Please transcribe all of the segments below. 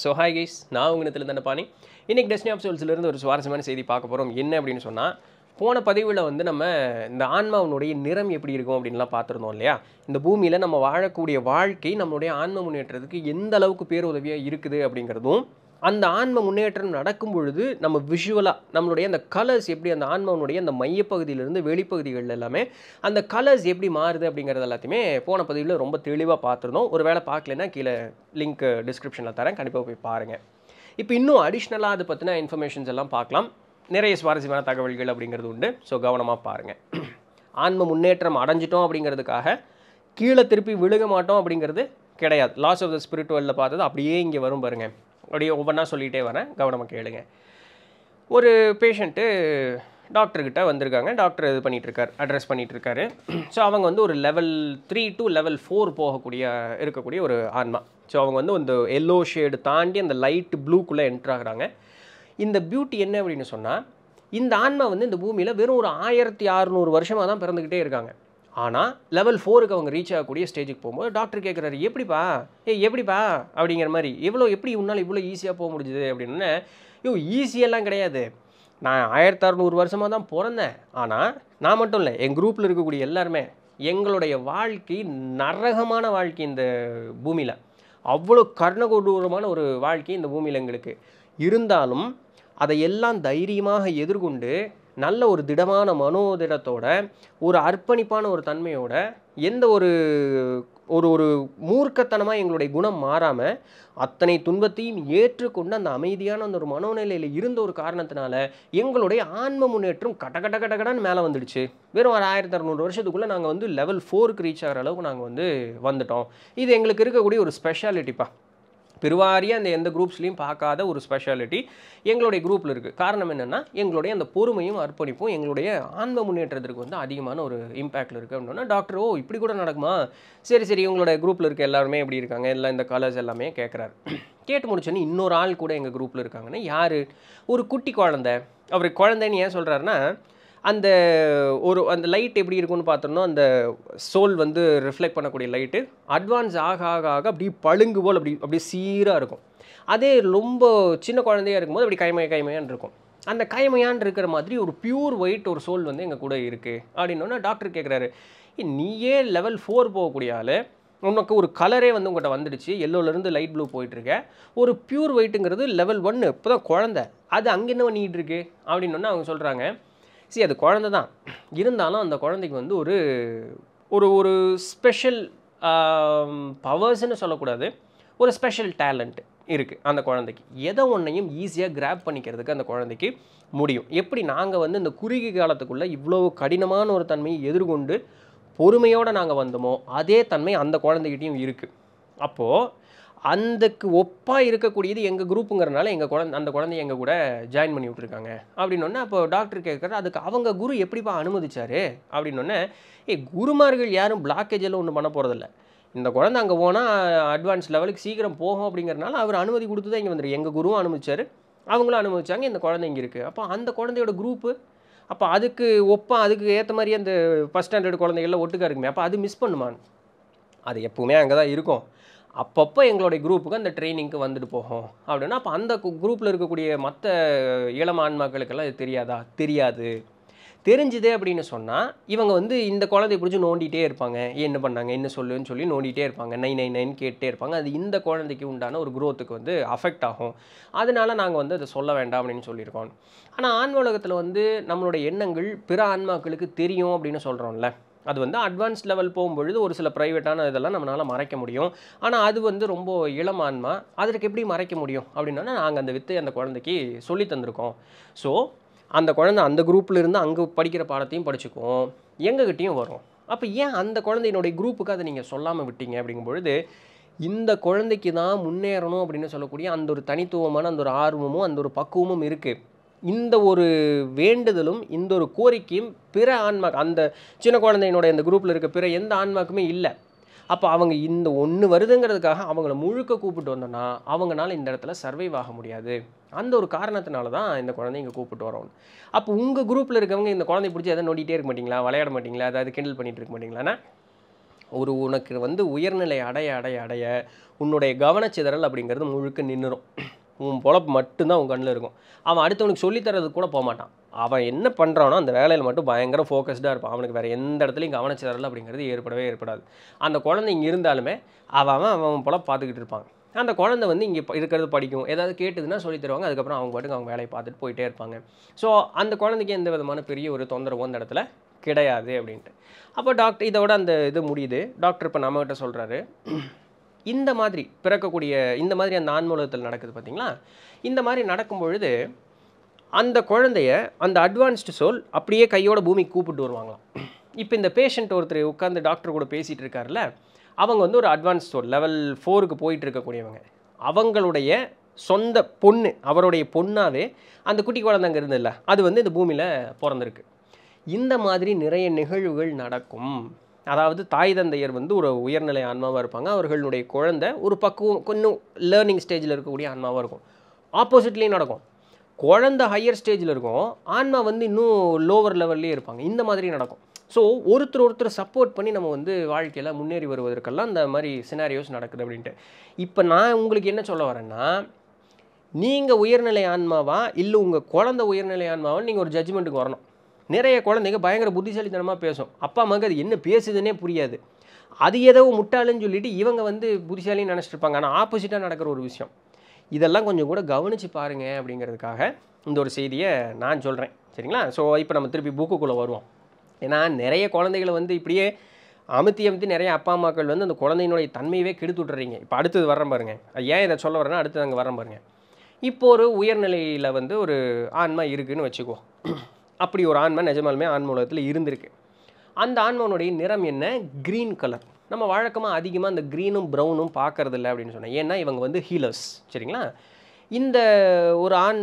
so hi guys நான் உங்கள் இதில் தானே பாணி இன்றைக்கி டெஸ்னி ஆஃப் சோல்ஸ்லேருந்து ஒரு சுவாரஸ்யமான செய்தி பார்க்க போகிறோம் என்ன அப்படின்னு சொன்னால் போன பதிவில் வந்து நம்ம இந்த ஆன்மாவினுடைய நிறம் எப்படி இருக்கும் அப்படின்லாம் பார்த்துருந்தோம் இல்லையா இந்த பூமியில் நம்ம வாழக்கூடிய வாழ்க்கை நம்மளுடைய ஆன்ம முன்னேற்றத்துக்கு எந்த அளவுக்கு பேருதவியாக இருக்குது அப்படிங்கிறதும் அந்த ஆன்ம முன்னேற்றம் நடக்கும் பொழுது நம்ம விஷுவலாக நம்மளுடைய அந்த கலர்ஸ் எப்படி அந்த ஆன்மாவுடைய அந்த மையப்பகுதியிலிருந்து வெளிப்பகுதிகள் எல்லாமே அந்த கலர்ஸ் எப்படி மாறுது அப்படிங்கிறது எல்லாத்தையுமே போன பதிவில் ரொம்ப தெளிவாக பார்த்துருந்தோம் ஒரு வேளை பார்க்கலன்னா கீழே லிங்க் டிஸ்கிரிப்ஷனில் தரேன் கண்டிப்பாக போய் பாருங்கள் இப்போ இன்னும் அடிஷ்னலாக அது பற்றின இன்ஃபர்மேஷன்ஸ் எல்லாம் பார்க்கலாம் நிறைய சுவாரஸ்யமான தகவல்கள் அப்படிங்கிறது உண்டு ஸோ கவனமாக பாருங்கள் ஆன்ம முன்னேற்றம் அடைஞ்சிட்டோம் அப்படிங்கிறதுக்காக கீழே திருப்பி விழுக மாட்டோம் அப்படிங்கிறது கிடையாது லாஸ் ஆஃப் த ஸ்பிரிட் வேர்ல்டில் பார்த்தது அப்படியே இங்கே வரும் பாருங்கள் அப்படியே ஒவ்வொன்றா சொல்லிகிட்டே வரேன் கவனமாக கேளுங்க ஒரு பேஷண்ட்டு டாக்டர்கிட்ட வந்திருக்காங்க டாக்டர் இது பண்ணிகிட்ருக்கார் அட்ரஸ் பண்ணிகிட்ருக்காரு ஸோ அவங்க வந்து ஒரு level three to level four போகக்கூடிய இருக்கக்கூடிய ஒரு ஆன்மா ஸோ அவங்க வந்து அந்த எல்லோ ஷேடு தாண்டி அந்த லைட் ப்ளூக்குள்ளே என்ட்ராகிறாங்க இந்த பியூட்டி என்ன அப்படின்னு சொன்னால் இந்த ஆன்மா வந்து இந்த பூமியில் வெறும் ஒரு ஆயிரத்தி அறுநூறு வருஷமாக தான் பிறந்துக்கிட்டே இருக்காங்க ஆனால் லெவல் ஃபோருக்கு அவங்க ரீச் ஆகக்கூடிய ஸ்டேஜுக்கு போகும்போது டாக்டர் கேட்குறாரு எப்படிப்பா ஏ எப்படிப்பா அப்படிங்கிற மாதிரி இவ்வளோ எப்படி உன்னால் இவ்வளோ ஈஸியாக போக முடிஞ்சுது அப்படின்னு ஐயோ ஈஸியெல்லாம் கிடையாது நான் ஆயிரத்தி அறநூறு வருஷமாக தான் பிறந்தேன் ஆனால் நான் மட்டும் இல்லை என் குரூப்பில் இருக்கக்கூடிய எல்லாருமே எங்களுடைய வாழ்க்கை நரகமான வாழ்க்கை இந்த பூமியில் அவ்வளோ கர்ணகூடூரமான ஒரு வாழ்க்கை இந்த பூமியில் எங்களுக்கு இருந்தாலும் அதையெல்லாம் தைரியமாக எதிர்கொண்டு நல்ல ஒரு திடமான மனோதிடத்தோட ஒரு அர்ப்பணிப்பான ஒரு தன்மையோட எந்த ஒரு ஒரு ஒரு மூர்க்கத்தனமாக எங்களுடைய குணம் மாறாமல் அத்தனை துன்பத்தையும் ஏற்றுக்கொண்டு அந்த அமைதியான அந்த ஒரு மனோநிலையில் இருந்த ஒரு காரணத்தினால எங்களுடைய ஆன்ம முன்னேற்றம் கட்ட கட்ட கடகடான்னு மேலே வந்துடுச்சு வெறும் ஒரு ஆயிரத்தி அறநூறு வருஷத்துக்குள்ளே நாங்கள் வந்து லெவல் ஃபோருக்கு ரீச் ஆகிற அளவுக்கு நாங்கள் வந்து வந்துட்டோம் இது எங்களுக்கு இருக்கக்கூடிய ஒரு ஸ்பெஷாலிட்டிப்பா பெருவாரியாக அந்த எந்த குரூப்ஸ்லையும் பார்க்காத ஒரு ஸ்பெஷாலிட்டி எங்களுடைய குரூப்பில் இருக்குது காரணம் என்னென்னா எங்களுடைய அந்த பொறுமையும் அர்ப்பணிப்பும் எங்களுடைய ஆன்ம முன்னேற்றத்திற்கு வந்து அதிகமான ஒரு இம்பேக்டில் இருக்குது அப்படின்னா டாக்டர் ஓ இப்படி கூட நடக்குமா சரி சரி உங்களுடைய குரூப்பில் இருக்க எல்லாருமே எப்படி இருக்காங்க எல்லாம் இந்த காலேஜ் எல்லாமே கேட்குறாரு கேட்டு முடிச்சோன்னே இன்னொரு ஆள் கூட எங்கள் குரூப்பில் இருக்காங்கன்னா யார் ஒரு குட்டி குழந்தை அவர் குழந்தைன்னு ஏன் சொல்கிறாருன்னா அந்த ஒரு அந்த லைட் எப்படி இருக்கும்னு பார்த்தோம்னா அந்த சோல் வந்து ரிஃப்ளெக்ட் பண்ணக்கூடிய லைட்டு அட்வான்ஸ் ஆக ஆக ஆக அப்படி பழுங்கு போல் அப்படி அப்படியே சீராக இருக்கும் அதே ரொம்ப சின்ன குழந்தையாக இருக்கும்போது அப்படி கைமைய கைமையான் இருக்கும் அந்த கைமையான் இருக்கிற மாதிரி ஒரு பியூர் ஒயிட் ஒரு சோல் வந்து எங்கள் கூட இருக்குது அப்படின்னோன்னா டாக்டர் கேட்குறாரு நீயே லெவல் ஃபோர் போகக்கூடிய ஆள் உனக்கு ஒரு கலரே வந்து உங்கள்கிட்ட வந்துடுச்சு எல்லோலேருந்து லைட் ப்ளூ போயிட்டுருக்க ஒரு பியூர் ஒயிட்டுங்கிறது லெவல் ஒன்று இப்போ தான் குழந்த அது அங்கே என்ன பண்ணிகிட்டு இருக்கு அப்படின்னோன்னா அவங்க சொல்கிறாங்க சி அது குழந்தை தான் இருந்தாலும் அந்த குழந்தைக்கு வந்து ஒரு ஒரு ஒரு ஸ்பெஷல் பவர்ஸ்ன்னு சொல்லக்கூடாது ஒரு ஸ்பெஷல் டேலண்ட் இருக்குது அந்த குழந்தைக்கு எதை ஒன்றையும் ஈஸியாக கிராப் பண்ணிக்கிறதுக்கு அந்த குழந்தைக்கு முடியும் எப்படி நாங்கள் வந்து இந்த குறுகிய காலத்துக்குள்ளே இவ்வளோ கடினமான ஒரு தன்மையை எதிர்கொண்டு பொறுமையோடு நாங்கள் வந்தோமோ அதே தன்மை அந்த குழந்தைகிட்டையும் இருக்குது அப்போது அந்தக்கு ஒப்பாக இருக்கக்கூடியது எங்கள் குரூப்புங்கிறனால எங்கள் குழந்த அந்த குழந்தைய எங்கள் கூட ஜாயின் பண்ணி விட்ருக்காங்க அப்படின்னொன்னே அப்போ டாக்டர் கேட்குறாரு அதுக்கு அவங்க குரு எப்படிப்பா அனுமதிச்சார் அப்படின்னொன்னே ஏ குருமார்கள் யாரும் பிளாக்கேஜெல்லாம் ஒன்றும் பண்ண போகிறதில்ல இந்த குழந்தை அங்கே போனால் அட்வான்ஸ் லெவலுக்கு சீக்கிரம் போகும் அப்படிங்கிறனால அவர் அனுமதி கொடுத்து தான் இங்கே வந்துருக்கு எங்கள் குருவும் அனுமதிச்சார் அவங்களும் அனுமதிச்சாங்க இந்த குழந்தை இங்கே இருக்குது அப்போ அந்த குழந்தையோட குரூப்பு அப்போ அதுக்கு ஒப்பாக அதுக்கு ஏற்ற மாதிரி அந்த ஃபஸ்ட் ஸ்டாண்டர்ட் குழந்தைகள்லாம் ஒட்டுக்கா இருக்குமே அப்போ அது மிஸ் பண்ணுமான் அது எப்போவுமே அங்கே தான் இருக்கும் அப்பப்போ எங்களுடைய குரூப்புக்கு அந்த ட்ரைனிங்க்கு வந்துட்டு போகும் அப்படின்னா அப்போ அந்த குரூப்பில் இருக்கக்கூடிய மற்ற இளம் ஆன்மாக்களுக்கெல்லாம் இது தெரியாதா தெரியாது தெரிஞ்சுது அப்படின்னு சொன்னால் இவங்க வந்து இந்த குழந்தைய பிடிச்சி நோண்டிகிட்டே இருப்பாங்க என்ன பண்ணாங்க என்ன சொல்லுன்னு சொல்லி நோண்டிகிட்டே இருப்பாங்க நைன் நைன் நைன் கேட்டே இருப்பாங்க அது இந்த குழந்தைக்கு உண்டான ஒரு குரோத்துக்கு வந்து அஃபெக்ட் ஆகும் அதனால் நாங்கள் வந்து அதை சொல்ல வேண்டாம் அப்படின்னு சொல்லியிருக்கோம் ஆனால் ஆன்மலகத்தில் வந்து நம்மளுடைய எண்ணங்கள் பிற ஆன்மாக்களுக்கு தெரியும் அப்படின்னு சொல்கிறோம்ல அது வந்து அட்வான்ஸ் லெவல் போகும்பொழுது ஒரு சில ப்ரைவேட்டான இதெல்லாம் நம்மளால் மறைக்க முடியும் ஆனால் அது வந்து ரொம்ப இளமான்மா அதற்கு எப்படி மறைக்க முடியும் அப்படின்னா நாங்கள் அந்த வித்தை அந்த குழந்தைக்கு சொல்லி தந்திருக்கோம் ஸோ அந்த குழந்தை அந்த குரூப்பில் இருந்து அங்கே படிக்கிற பாடத்தையும் படிச்சுக்கும் எங்ககிட்டையும் வரும் அப்போ ஏன் அந்த குழந்தையினுடைய குரூப்புக்கு அதை நீங்கள் சொல்லாமல் விட்டீங்க அப்படிங்கும்பொழுது இந்த குழந்தைக்கு தான் முன்னேறணும் அப்படின்னு சொல்லக்கூடிய அந்த ஒரு தனித்துவமான அந்த ஒரு ஆர்வமும் அந்த ஒரு பக்குவமும் இருக்குது இந்த ஒரு வேண்டுதலும் இந்த ஒரு கோரிக்கையும் பிற ஆன்மா அந்த சின்ன குழந்தையினுடைய இந்த குரூப்பில் இருக்க பிற எந்த ஆன்மாக்குமே இல்லை அப்போ அவங்க இந்த ஒன்று வருதுங்கிறதுக்காக அவங்கள முழுக்க கூப்பிட்டு வந்தோன்னா அவங்களால இந்த இடத்துல சர்வைவ் ஆக முடியாது அந்த ஒரு காரணத்தினால தான் இந்த குழந்தை இங்கே கூப்பிட்டு வரோம் அப்போ உங்கள் குரூப்பில் இருக்கவங்க இந்த குழந்தை பிடிச்சி எதாவது நோண்டிகிட்டே இருக்க மாட்டிங்களா விளையாட மாட்டிங்களா அதாவது கிண்டல் பண்ணிகிட்டு இருக்க மாட்டிங்களான்னா ஒரு உனக்கு வந்து உயர்நிலை அடைய அடைய அடைய உன்னுடைய கவனச்சிதறல் அப்படிங்கிறது முழுக்க நின்றுடும் உன் பொழப்பு மட்டும்தான் உன் கண்ணில் இருக்கும் அவன் அடுத்தவனுக்கு சொல்லித்தரது கூட போக மாட்டான் அவன் என்ன பண்ணுறானோ அந்த வேலையில் மட்டும் பயங்கர ஃபோக்கஸ்டாக இருப்பான் அவனுக்கு வேறு எந்த இடத்துலையும் கவனிச்சிடல அப்படிங்கிறது ஏற்படவே ஏற்படாது அந்த குழந்தை இங்கே இருந்தாலுமே அவன் அவன் அவன் பொழப்பு பார்த்துக்கிட்டு இருப்பாங்க அந்த குழந்தை வந்து இங்கே இருக்கிறது படிக்கும் ஏதாவது கேட்டுதுன்னா சொல்லி தருவாங்க அதுக்கப்புறம் அவங்க பாட்டுக்கு அவங்க வேலையை பார்த்துட்டு போயிட்டே இருப்பாங்க ஸோ அந்த குழந்தைக்கு எந்த விதமான பெரிய ஒரு தொந்தரவு அந்த இடத்துல கிடையாது அப்படின்ட்டு அப்போ டாக்டர் இதோட அந்த இது முடியுது டாக்டர் இப்போ நம்மகிட்ட சொல்கிறாரு இந்த மாதிரி பிறக்கக்கூடிய இந்த மாதிரி அந்த ஆன்மூலத்தில் நடக்குது பார்த்திங்களா இந்த மாதிரி நடக்கும் பொழுது அந்த குழந்தைய அந்த அட்வான்ஸ்டு சோல் அப்படியே கையோட பூமிக்கு கூப்பிட்டு வருவாங்களாம் இப்போ இந்த பேஷண்ட் ஒருத்தர் உட்காந்து டாக்டர் கூட பேசிகிட்டு இருக்காருல்ல அவங்க வந்து ஒரு அட்வான்ஸ் சோல் லெவல் ஃபோருக்கு போயிட்டு இருக்கக்கூடியவங்க அவங்களுடைய சொந்த பொண்ணு அவருடைய பொண்ணாவே அந்த குட்டி அங்கே இருந்ததில்ல அது வந்து இந்த பூமியில் பிறந்திருக்கு இந்த மாதிரி நிறைய நிகழ்வுகள் நடக்கும் அதாவது தாய் தந்தையர் வந்து ஒரு உயர்நிலை ஆன்மாவாக இருப்பாங்க அவர்களுடைய குழந்தை ஒரு பக்குவம் கொஞ்சம் லேர்னிங் ஸ்டேஜில் இருக்கக்கூடிய ஆன்மாவாக இருக்கும் ஆப்போசிட்லேயும் நடக்கும் குழந்த ஹையர் ஸ்டேஜில் இருக்கும் ஆன்மா வந்து இன்னும் லோவர் லெவல்லே இருப்பாங்க இந்த மாதிரி நடக்கும் ஸோ ஒருத்தர் ஒருத்தர் சப்போர்ட் பண்ணி நம்ம வந்து வாழ்க்கையில் முன்னேறி வருவதற்கெல்லாம் இந்த மாதிரி சினாரியோஸ் நடக்குது அப்படின்ட்டு இப்போ நான் உங்களுக்கு என்ன சொல்ல வரேன்னா நீங்கள் உயர்நிலை ஆன்மாவா இல்லை உங்கள் குழந்த உயர்நிலை ஆன்மாவான்னு நீங்கள் ஒரு ஜட்ஜ்மெண்ட்டுக்கு வரணும் நிறைய குழந்தைங்க பயங்கர புத்திசாலித்தனமாக பேசும் அப்பா அம்மாவுக்கு அது என்ன பேசுதுன்னே புரியாது அது ஏதோ முட்டாளுன்னு சொல்லிட்டு இவங்க வந்து புத்திசாலின்னு நினச்சிட்ருப்பாங்க ஆனால் ஆப்போசிட்டாக நடக்கிற ஒரு விஷயம் இதெல்லாம் கொஞ்சம் கூட கவனித்து பாருங்கள் அப்படிங்கிறதுக்காக இந்த ஒரு செய்தியை நான் சொல்கிறேன் சரிங்களா ஸோ இப்போ நம்ம திருப்பி புக்குக்குள்ளே வருவோம் ஏன்னா நிறைய குழந்தைகளை வந்து இப்படியே அமுத்தி அமுத்தி நிறைய அப்பா அம்மாக்கள் வந்து அந்த குழந்தையினுடைய தன்மையவே கெடுத்து விட்றீங்க இப்போ அடுத்தது வரேன் பாருங்கள் ஏன் இதை சொல்ல வரேன்னா அடுத்தது அங்கே வரேன் பாருங்கள் இப்போ ஒரு உயர்நிலையில் வந்து ஒரு ஆன்மா இருக்குதுன்னு வச்சுக்குவோம் அப்படி ஒரு ஆன்மை நிஜமாலுமே ஆன்ம உலகத்தில் இருந்திருக்கு அந்த ஆன்மானுடைய நிறம் என்ன க்ரீன் கலர் நம்ம வழக்கமாக அதிகமாக அந்த க்ரீனும் ப்ரௌனும் பார்க்குறதில்ல அப்படின்னு சொன்னேன் ஏன்னா இவங்க வந்து ஹீலர்ஸ் சரிங்களா இந்த ஒரு ஆண்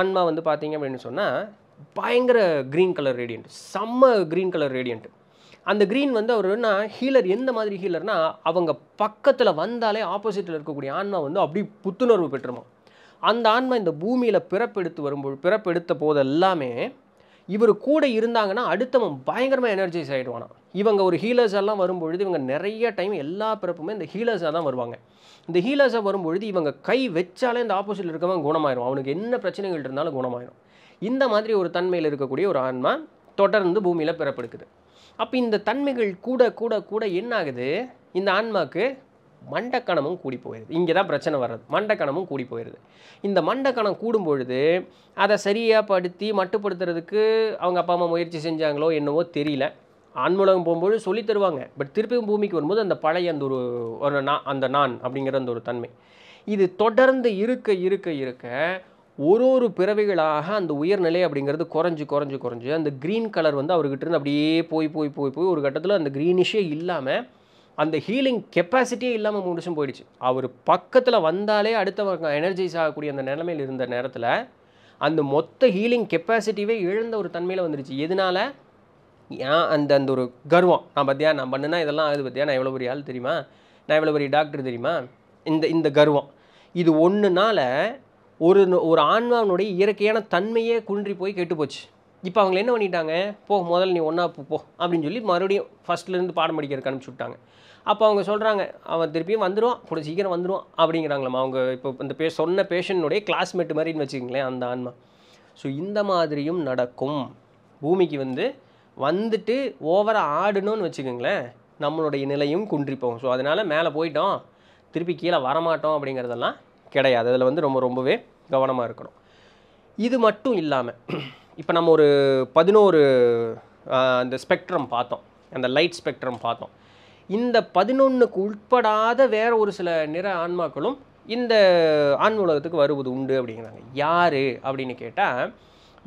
ஆன்மா வந்து பார்த்தீங்க அப்படின்னு சொன்னால் பயங்கர க்ரீன் கலர் ரேடியண்ட் செம்ம க்ரீன் கலர் ரேடியண்ட் அந்த க்ரீன் வந்து அவர் என்ன ஹீலர் எந்த மாதிரி ஹீலர்னா அவங்க பக்கத்தில் வந்தாலே ஆப்போசிட்டில் இருக்கக்கூடிய ஆன்மா வந்து அப்படி புத்துணர்வு பெற்றுமா அந்த ஆன்மா இந்த பூமியில் பிறப்பெடுத்து வரும்போது பிறப்பெடுத்த போது எல்லாமே இவர் கூட இருந்தாங்கன்னா அடுத்தவன் பயங்கரமாக எனர்ஜைஸ் ஆகிடுவானா இவங்க ஒரு ஹீலர்ஸ் எல்லாம் வரும்பொழுது இவங்க நிறைய டைம் எல்லா பிறப்புமே இந்த ஹீலர்ஸாக தான் வருவாங்க இந்த ஹீலர்ஸாக வரும்பொழுது இவங்க கை வச்சாலே இந்த ஆப்போசிட்டில் இருக்கவன் குணமாயிரும் அவனுக்கு என்ன பிரச்சனைகள் இருந்தாலும் குணமாயிரும் இந்த மாதிரி ஒரு தன்மையில் இருக்கக்கூடிய ஒரு ஆன்மா தொடர்ந்து பூமியில் பிறப்பெடுக்குது அப்போ இந்த தன்மைகள் கூட கூட கூட என்ன ஆகுது இந்த ஆன்மாவுக்கு மண்டக்கணமும் கூடி போயிடுது இங்கே தான் பிரச்சனை வர்றது மண்டக்கணமும் கூடி போயிடுது இந்த மண்டக்கணம் கூடும் பொழுது அதை சரியாக படுத்தி மட்டுப்படுத்துறதுக்கு அவங்க அப்பா அம்மா முயற்சி செஞ்சாங்களோ என்னவோ தெரியல ஆன்மூலகம் போகும்போது சொல்லி தருவாங்க பட் திருப்பியும் பூமிக்கு வரும்போது அந்த பழைய அந்த ஒரு ஒரு நான் அந்த நான் அப்படிங்கிற அந்த ஒரு தன்மை இது தொடர்ந்து இருக்க இருக்க இருக்க ஒரு ஒரு பிறவைகளாக அந்த உயர்நிலை அப்படிங்கிறது குறைஞ்சி குறைஞ்சி குறைஞ்சி அந்த க்ரீன் கலர் வந்து அவர்கிட்ட இருந்து அப்படியே போய் போய் போய் போய் ஒரு கட்டத்தில் அந்த க்ரீனிஷே இல்லாமல் அந்த ஹீலிங் கெப்பாசிட்டியே இல்லாமல் முடிச்சும் போயிடுச்சு அவர் பக்கத்தில் வந்தாலே அடுத்தவங்க எனர்ஜைஸ் ஆகக்கூடிய அந்த நிலமையில் இருந்த நேரத்தில் அந்த மொத்த ஹீலிங் கெப்பாசிட்டியே இழந்த ஒரு தன்மையில் வந்துடுச்சு எதனால் ஏன் அந்த அந்த ஒரு கர்வம் நான் பார்த்தியா நான் பண்ணுனா இதெல்லாம் ஆகுது பார்த்தியா நான் எவ்வளோ பெரிய ஆள் தெரியுமா நான் எவ்வளோ பெரிய டாக்டர் தெரியுமா இந்த இந்த கர்வம் இது ஒன்றுனால ஒரு ஒரு ஆன்மாவனுடைய இயற்கையான தன்மையே குன்றி போய் கெட்டு போச்சு இப்போ அவங்க என்ன பண்ணிட்டாங்க போ முதல்ல நீ ஒன்றா போ அப்படின்னு சொல்லி மறுபடியும் ஃபஸ்ட்லேருந்து பாடம் படிக்கிறதுக்கு அனுப்பிச்சி விட்டாங்க அப்போ அவங்க சொல்கிறாங்க அவன் திருப்பியும் வந்துடுவான் கூட சீக்கிரம் வந்துடுவான் அப்படிங்கிறாங்களம்மா அவங்க இப்போ இந்த பே சொன்ன பேஷண்ட்டுடைய கிளாஸ்மேட் மாதிரின்னு வச்சுக்கிங்களேன் அந்த ஆன்மா ஸோ இந்த மாதிரியும் நடக்கும் பூமிக்கு வந்து வந்துட்டு ஓவராக ஆடணும்னு வச்சுக்கோங்களேன் நம்மளுடைய நிலையும் குன்றிப்போம் ஸோ அதனால் மேலே போயிட்டோம் திருப்பி கீழே வரமாட்டோம் அப்படிங்கிறதெல்லாம் கிடையாது அதில் வந்து ரொம்ப ரொம்பவே கவனமாக இருக்கணும் இது மட்டும் இல்லாமல் இப்போ நம்ம ஒரு பதினோரு அந்த ஸ்பெக்ட்ரம் பார்த்தோம் அந்த லைட் ஸ்பெக்ட்ரம் பார்த்தோம் இந்த பதினொன்றுக்கு உட்படாத வேறு ஒரு சில நிற ஆன்மாக்களும் இந்த ஆன்ம உலகத்துக்கு வருவது உண்டு அப்படிங்கிறாங்க யார் அப்படின்னு கேட்டால்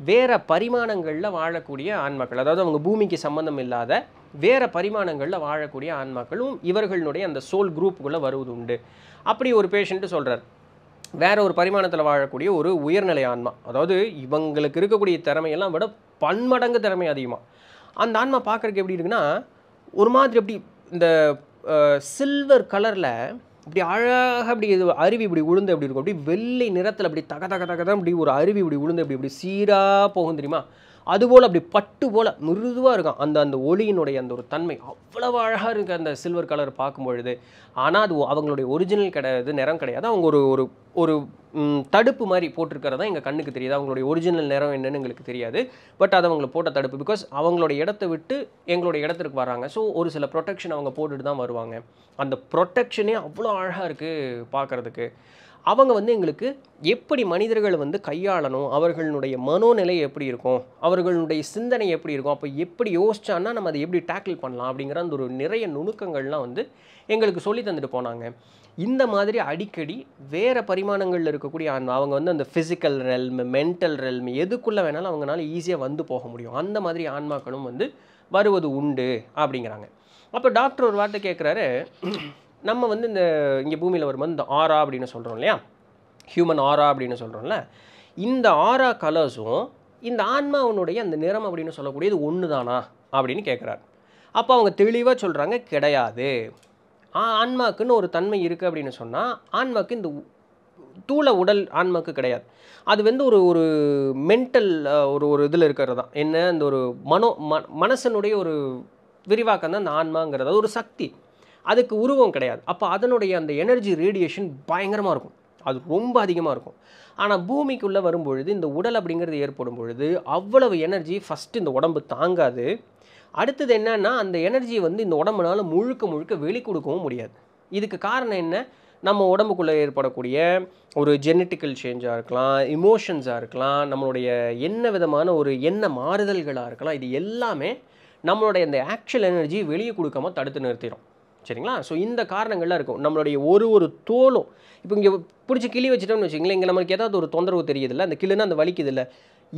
வேறு பரிமாணங்களில் வாழக்கூடிய ஆன்மாக்கள் அதாவது அவங்க பூமிக்கு சம்மந்தம் இல்லாத வேறு பரிமாணங்களில் வாழக்கூடிய ஆன்மாக்களும் இவர்களுடைய அந்த சோல் குரூப்புக்குள்ளே வருவது உண்டு அப்படி ஒரு பேஷண்ட்டு சொல்கிறார் வேற ஒரு பரிமாணத்தில் வாழக்கூடிய ஒரு உயர்நிலை ஆன்மா அதாவது இவங்களுக்கு இருக்கக்கூடிய திறமையெல்லாம் விட பன்மடங்கு திறமை அதிகமாக அந்த ஆன்மா பார்க்குறக்கு எப்படி இருக்குன்னா ஒரு மாதிரி எப்படி இந்த சில்வர் கலரில் இப்படி அழகாக அப்படி இது அருவி இப்படி உளுந்து அப்படி இருக்கும் அப்படி வெள்ளை நிறத்தில் அப்படி தக தக தக தான் இப்படி ஒரு அருவி இப்படி உளுந்து அப்படி இப்படி சீராக போகும் தெரியுமா அதுபோல் அப்படி பட்டு போல் மிருதுவாக இருக்கும் அந்த அந்த ஒளியினுடைய அந்த ஒரு தன்மை அவ்வளவு அழகாக இருக்குது அந்த சில்வர் கலர் பார்க்கும் பொழுது ஆனால் அது அவங்களுடைய ஒரிஜினல் கிடையாது நிறம் கிடையாது அவங்க ஒரு ஒரு ஒரு தடுப்பு மாதிரி போட்டிருக்கிறதா எங்கள் கண்ணுக்கு தெரியாது அவங்களுடைய ஒரிஜினல் நிறம் என்னென்னு எங்களுக்கு தெரியாது பட் அது அவங்களை போட்ட தடுப்பு பிகாஸ் அவங்களோட இடத்த விட்டு எங்களுடைய இடத்துக்கு வராங்க ஸோ ஒரு சில ப்ரொடெக்ஷன் அவங்க போட்டுட்டு தான் வருவாங்க அந்த ப்ரொடெக்ஷனே அவ்வளோ அழகாக இருக்குது பார்க்குறதுக்கு அவங்க வந்து எங்களுக்கு எப்படி மனிதர்களை வந்து கையாளணும் அவர்களுடைய மனோநிலை எப்படி இருக்கும் அவர்களுடைய சிந்தனை எப்படி இருக்கும் அப்போ எப்படி யோசிச்சான்னா நம்ம அதை எப்படி டேக்கிள் பண்ணலாம் அப்படிங்கிற அந்த ஒரு நிறைய நுணுக்கங்கள்லாம் வந்து எங்களுக்கு சொல்லி தந்துட்டு போனாங்க இந்த மாதிரி அடிக்கடி வேறு பரிமாணங்களில் இருக்கக்கூடிய அவங்க வந்து அந்த ஃபிசிக்கல் ரெல்ம் மென்டல் ரெல்ம் எதுக்குள்ளே வேணாலும் அவங்களால ஈஸியாக வந்து போக முடியும் அந்த மாதிரி ஆன்மாக்களும் வந்து வருவது உண்டு அப்படிங்கிறாங்க அப்போ டாக்டர் ஒரு வார்த்தை கேட்குறாரு நம்ம வந்து இந்த இங்கே பூமியில் வரும்போது இந்த ஆரா அப்படின்னு சொல்கிறோம் இல்லையா ஹியூமன் ஆரா அப்படின்னு சொல்கிறோம்ல இந்த ஆரா கலர்ஸும் இந்த ஆன்மாவனுடைய அந்த நிறம் அப்படின்னு சொல்லக்கூடியது ஒன்று தானா அப்படின்னு கேட்குறாரு அப்போ அவங்க தெளிவாக சொல்கிறாங்க கிடையாது ஆன்மாக்குன்னு ஒரு தன்மை இருக்குது அப்படின்னு சொன்னால் ஆன்மாக்கு இந்த தூள உடல் ஆன்மாக்கு கிடையாது அது வந்து ஒரு ஒரு மென்டல் ஒரு ஒரு இதில் இருக்கிறது தான் என்ன இந்த ஒரு மனோ ம மனசனுடைய ஒரு விரிவாக்கம் தான் அந்த ஆன்மாங்கிறது அது ஒரு சக்தி அதுக்கு உருவம் கிடையாது அப்போ அதனுடைய அந்த எனர்ஜி ரேடியேஷன் பயங்கரமாக இருக்கும் அது ரொம்ப அதிகமாக இருக்கும் ஆனால் பூமிக்குள்ளே வரும்பொழுது இந்த உடல் அப்படிங்கிறது ஏற்படும் பொழுது அவ்வளவு எனர்ஜி ஃபஸ்ட்டு இந்த உடம்பு தாங்காது அடுத்தது என்னன்னா அந்த எனர்ஜியை வந்து இந்த உடம்புனால முழுக்க முழுக்க வெளி கொடுக்கவும் முடியாது இதுக்கு காரணம் என்ன நம்ம உடம்புக்குள்ளே ஏற்படக்கூடிய ஒரு ஜெனட்டிக்கல் சேஞ்சாக இருக்கலாம் இமோஷன்ஸாக இருக்கலாம் நம்மளுடைய என்ன விதமான ஒரு என்ன மாறுதல்களாக இருக்கலாம் இது எல்லாமே நம்மளுடைய அந்த ஆக்சுவல் எனர்ஜி வெளியே கொடுக்காம தடுத்து நிறுத்திடும் சரிங்களா ஸோ இந்த காரணங்கள்லாம் இருக்கும் நம்மளுடைய ஒரு ஒரு தோலும் இப்போ இங்கே பிடிச்சி கிளி வச்சுட்டோம்னு வச்சுங்களேன் இங்கே நம்மளுக்கு ஏதாவது ஒரு தொந்தரவு தெரியுதில்ல அந்த கிளினா அந்த இல்லை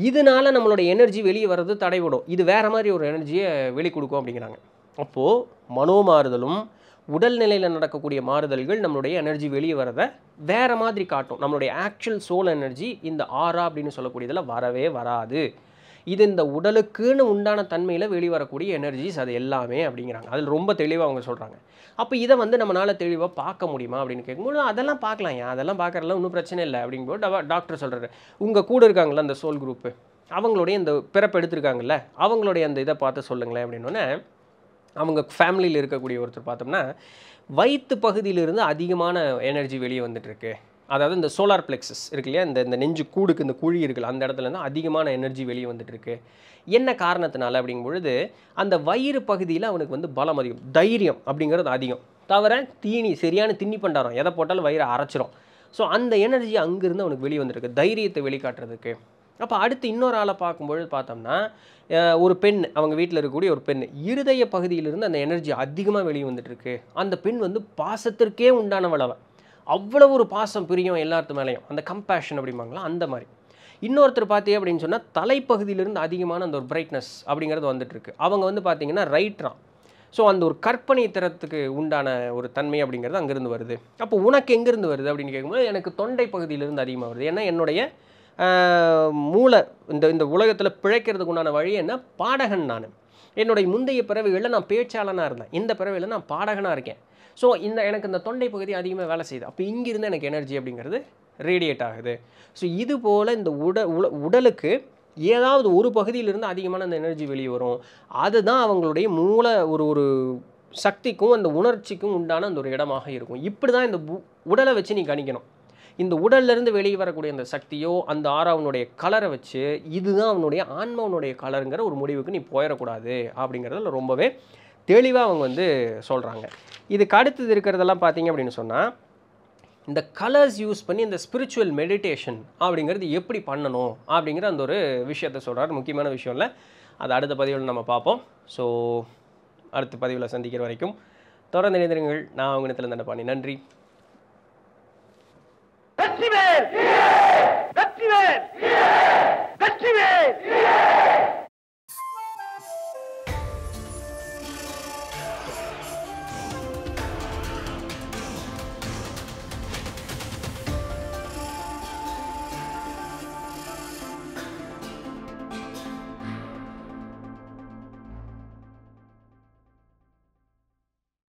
இதனால நம்மளோட எனர்ஜி வெளியே வர்றது தடைபடும் இது வேறு மாதிரி ஒரு எனர்ஜியை வெளி கொடுக்கும் அப்படிங்கிறாங்க அப்போது மனோ மாறுதலும் உடல்நிலையில் நடக்கக்கூடிய மாறுதல்கள் நம்மளுடைய எனர்ஜி வெளியே வரதை வேறு மாதிரி காட்டும் நம்மளுடைய ஆக்சுவல் சோல் எனர்ஜி இந்த ஆறா அப்படின்னு சொல்லக்கூடியதில் வரவே வராது இது இந்த உடலுக்குன்னு உண்டான தன்மையில் வெளிவரக்கூடிய எனர்ஜிஸ் அது எல்லாமே அப்படிங்கிறாங்க அதில் ரொம்ப தெளிவாக அவங்க சொல்கிறாங்க அப்போ இதை வந்து நம்மளால் தெளிவாக பார்க்க முடியுமா அப்படின்னு கேட்கும்போது அதெல்லாம் பார்க்கலாம் ஏன் அதெல்லாம் பார்க்குறதுல ஒன்றும் பிரச்சனை இல்லை அப்படிங்கும்போது டாக்டர் சொல்கிறாரு உங்கள் கூட இருக்காங்களா அந்த சோல் குரூப்பு அவங்களுடைய இந்த பிறப்பு எடுத்திருக்காங்கல்ல அவங்களுடைய அந்த இதை பார்த்து சொல்லுங்களேன் அப்படின்னோடனே அவங்க ஃபேமிலியில் இருக்கக்கூடிய ஒருத்தர் பார்த்தோம்னா வயிற்று பகுதியிலிருந்து அதிகமான எனர்ஜி வெளியே வந்துட்டுருக்கு அதாவது இந்த சோலார் பிளெக்ஸஸ் இருக்கு இல்லையா இந்த இந்த நெஞ்சு கூடுக்கு இந்த குழி இருக்குல்ல அந்த இடத்துல தான் அதிகமான எனர்ஜி வெளியே வந்துட்டு இருக்கு என்ன காரணத்தினால அப்படிங்கும் பொழுது அந்த வயிறு பகுதியில் அவனுக்கு வந்து பலம் அதிகம் தைரியம் அப்படிங்கிறது அதிகம் தவிர தீனி சரியான திண்ணி பண்டாரம் எதை போட்டாலும் வயிறை அரைச்சிரும் ஸோ அந்த எனர்ஜி அங்கேருந்து அவனுக்கு வெளியே வந்துருக்கு தைரியத்தை வெளிக்காட்டுறதுக்கு அப்போ அடுத்து இன்னொரு ஆளை பார்க்கும்பொழுது பார்த்தோம்னா ஒரு பெண் அவங்க வீட்டில் இருக்கக்கூடிய ஒரு பெண் இருதய பகுதியிலிருந்து அந்த எனர்ஜி அதிகமாக வெளியே வந்துட்டுருக்கு அந்த பெண் வந்து பாசத்திற்கே உண்டான வளவை அவ்வளோ ஒரு பாசம் பிரியும் எல்லாத்து மேலேயும் அந்த கம்பேஷன் அப்படிம்பாங்களா அந்த மாதிரி இன்னொருத்தர் பார்த்தீங்க அப்படின்னு சொன்னால் தலைப்பகுதியிலிருந்து அதிகமான அந்த ஒரு பிரைட்னஸ் அப்படிங்கிறது வந்துட்டுருக்கு அவங்க வந்து பார்த்திங்கன்னா ரைட்ரா ஸோ அந்த ஒரு கற்பனை திறத்துக்கு உண்டான ஒரு தன்மை அப்படிங்கிறது அங்கேருந்து வருது அப்போ உனக்கு எங்கேருந்து வருது அப்படின்னு கேட்கும்போது எனக்கு தொண்டை பகுதியிலிருந்து அதிகமாக வருது ஏன்னா என்னுடைய மூளை இந்த இந்த உலகத்தில் பிழைக்கிறதுக்கு உண்டான வழி என்ன பாடகன் நான் என்னுடைய முந்தைய பிறவைகளில் நான் பேச்சாளனாக இருந்தேன் இந்த பிறவையில் நான் பாடகனாக இருக்கேன் ஸோ இந்த எனக்கு இந்த தொண்டை பகுதி அதிகமாக வேலை செய்யுது அப்போ இங்கிருந்து எனக்கு எனர்ஜி அப்படிங்கிறது ரேடியேட் ஆகுது ஸோ இது போல் இந்த உடல் உடலுக்கு ஏதாவது ஒரு பகுதியிலிருந்து அதிகமான அந்த எனர்ஜி வெளியே வரும் அதுதான் அவங்களுடைய மூல ஒரு ஒரு சக்திக்கும் அந்த உணர்ச்சிக்கும் உண்டான அந்த ஒரு இடமாக இருக்கும் இப்படி தான் இந்த உடலை வச்சு நீ கணிக்கணும் இந்த உடல்லேருந்து வெளியே வரக்கூடிய அந்த சக்தியோ அந்த ஆறாவனுடைய கலரை வச்சு இதுதான் அவனுடைய ஆன்மாவனுடைய கலருங்கிற ஒரு முடிவுக்கு நீ போயிடக்கூடாது அப்படிங்கிறதுல ரொம்பவே தெளிவாக அவங்க வந்து சொல்கிறாங்க இதுக்கு அடுத்தது இருக்கிறதெல்லாம் பார்த்தீங்க அப்படின்னு சொன்னால் இந்த கலர்ஸ் யூஸ் பண்ணி இந்த ஸ்பிரிச்சுவல் மெடிடேஷன் அப்படிங்கிறது எப்படி பண்ணணும் அப்படிங்கிற அந்த ஒரு விஷயத்த சொல்கிறார் முக்கியமான விஷயம் இல்லை அது அடுத்த பதிவில் நம்ம பார்ப்போம் ஸோ அடுத்த பதிவில் சந்திக்கிற வரைக்கும் தொடர்ந்து இணைந்திருங்கள் நான் அவங்க இடத்துல பண்ணி நன்றி